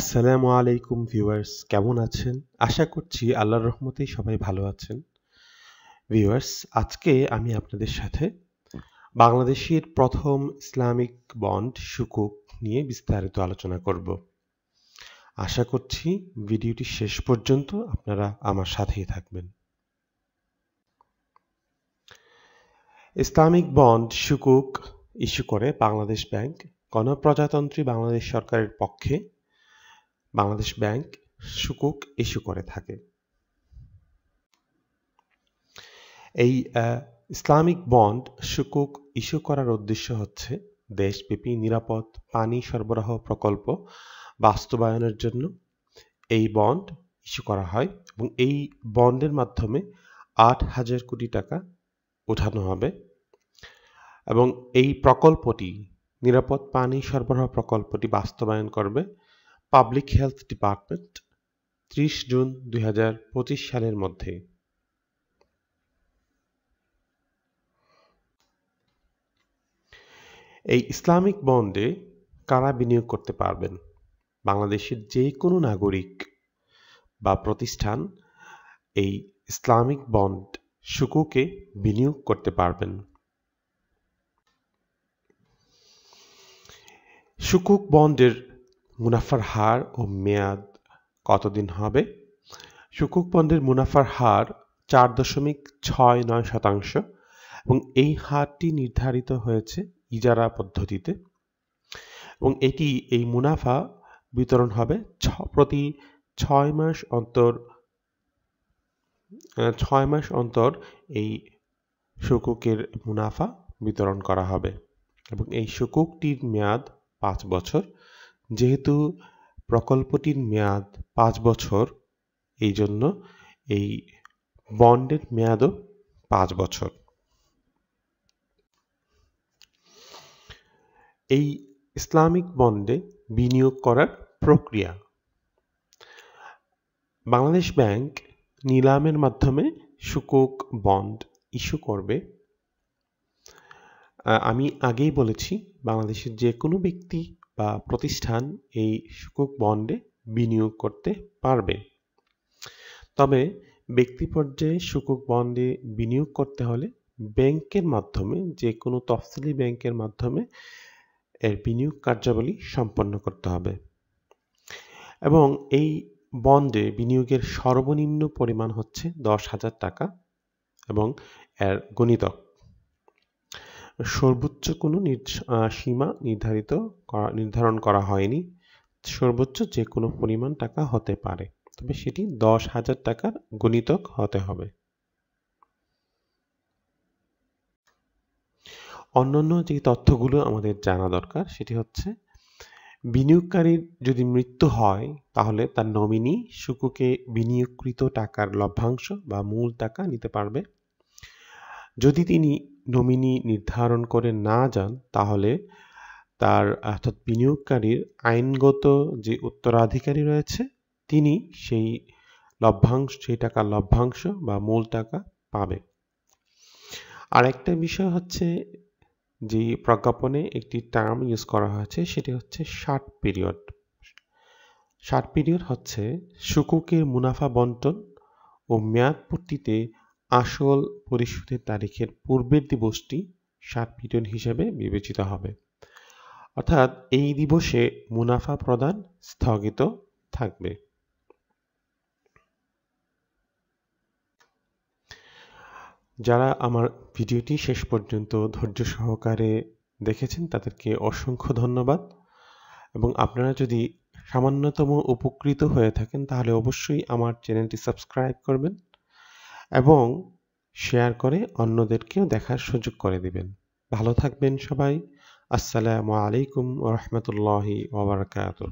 আসসালামু আলাইকুম ভিউয়ার্স কেমন আছেন আশা করছি আল্লাহর রহমতেই সবাই ভালো আছেন ভিউয়ার্স আজকে আমি আপনাদের সাথে বাংলাদেশের প্রথম ইসলামিক বন্ড সুকুক নিয়ে বিস্তারিত আলোচনা করব আশা করছি ভিডিওটি শেষ পর্যন্ত আপনারা আমার সাথেই থাকবেন ইসলামিক বন্ড সুকুক ইস্যু করে বাংলাদেশ ব্যাংক গণপ্রজাতন্ত্রী বাংলাদেশ সরকারের পক্ষে বাংলাদেশ ব্যাংক সুকুক ইস্যু করে থাকে এই ইসলামিক বন্ড সুকুক ইস্যু করার উদ্দেশ্য হচ্ছে দেশব্যাপী নিরাপদ পানি সরবরাহ প্রকল্প বাস্তবায়নের জন্য এই বন্ড ইস্যু করা হয় এবং এই বন্ডের মাধ্যমে আট হাজার কোটি টাকা ওঠানো হবে এবং এই প্রকল্পটি নিরাপদ পানি সরবরাহ প্রকল্পটি বাস্তবায়ন করবে পাবলিক হেলথ ডিপার্টমেন্ট ত্রিশ জুন দুই সালের মধ্যে এই ইসলামিক বন্ডে কারা বিনিয়োগ করতে পারবেন বাংলাদেশের যে কোনো নাগরিক বা প্রতিষ্ঠান এই ইসলামিক বন্ড সুকুকে বিনিয়োগ করতে পারবেন সুকুক বন্ডের মুনাফার হার ও মেয়াদ কতদিন হবে সুকুক বন্ডের মুনাফার হার চার দশমিক ছয় নয় শতাংশ এবং এই হারটি নির্ধারিত হয়েছে ইজারা পদ্ধতিতে এবং এটি এই মুনাফা বিতরণ হবে প্রতি ছয় মাস অন্তর ছয় মাস অন্তর এই সুকুকের মুনাফা বিতরণ করা হবে এবং এই সুকুকটির মেয়াদ পাঁচ বছর যেহেতু প্রকল্পটির মেয়াদ পাঁচ বছর এই জন্য এই বন্ডের মেয়াদও পাঁচ বছর এই ইসলামিক বন্ডে বিনিয়োগ করার প্রক্রিয়া বাংলাদেশ ব্যাংক নিলামের মাধ্যমে সুকুক বন্ড ইস্যু করবে আমি আগেই বলেছি বাংলাদেশের যে কোনো ব্যক্তি বা প্রতিষ্ঠান এই সুকুক বন্ডে বিনিয়োগ করতে পারবে তবে ব্যক্তি পর্যায়ে সুকুক বন্ডে বিনিয়োগ করতে হলে ব্যাংকের মাধ্যমে যে কোনো তফসিলি ব্যাংকের মাধ্যমে এর বিনিয়োগ কার্যাবলী সম্পন্ন করতে হবে এবং এই বন্ডে বিনিয়োগের সর্বনিম্ন পরিমাণ হচ্ছে দশ হাজার টাকা এবং এর গণিতক সর্বোচ্চ কোনো সীমা নির্ধারিত করা নির্ধারণ করা হয়নি সর্বোচ্চ যে কোনো পরিমাণ টাকা হতে পারে তবে সেটি দশ হাজার টাকার গণিতক হতে হবে অন্যান্য যে তথ্যগুলো আমাদের জানা দরকার সেটি হচ্ছে বিনিয়োগকারীর যদি মৃত্যু হয় তাহলে তার নমিনি সুকুকে বিনিয়োগকৃত টাকার লভ্যাংশ বা মূল টাকা নিতে পারবে যদি তিনি নমিনি নির্ধারণ করে না যান তাহলে তার অর্থাৎ বিনিয়োগকারীর আইনগত যে উত্তরাধিকারী রয়েছে তিনি সেই লভ্যাংশ সেই টাকার লভ্যাংশ বা মূল টাকা পাবে আরেকটা বিষয় হচ্ছে যে প্রজ্ঞাপনে একটি টার্ম ইউজ করা হয়েছে সেটি হচ্ছে শার্ট পিরিয়ড শার্ট পিরিয়ড হচ্ছে সুকুকের মুনাফা বন্টন ও মেয়াদ পূর্তিতে আসল পরিশোধের তারিখের পূর্বের দিবসটি সাত পিরিয়ড হিসেবে বিবেচিত হবে অর্থাৎ এই দিবসে মুনাফা প্রদান স্থগিত থাকবে যারা আমার ভিডিওটি শেষ পর্যন্ত ধৈর্য সহকারে দেখেছেন তাদেরকে অসংখ্য ধন্যবাদ এবং আপনারা যদি সামান্যতম উপকৃত হয়ে থাকেন তাহলে অবশ্যই আমার চ্যানেলটি সাবস্ক্রাইব করবেন এবং শেয়ার করে অন্যদেরকেও দেখার সুযোগ করে দিবেন ভালো থাকবেন সবাই আসসালামু আলাইকুম রহমতুল্লাহি ওবরাকাতুহ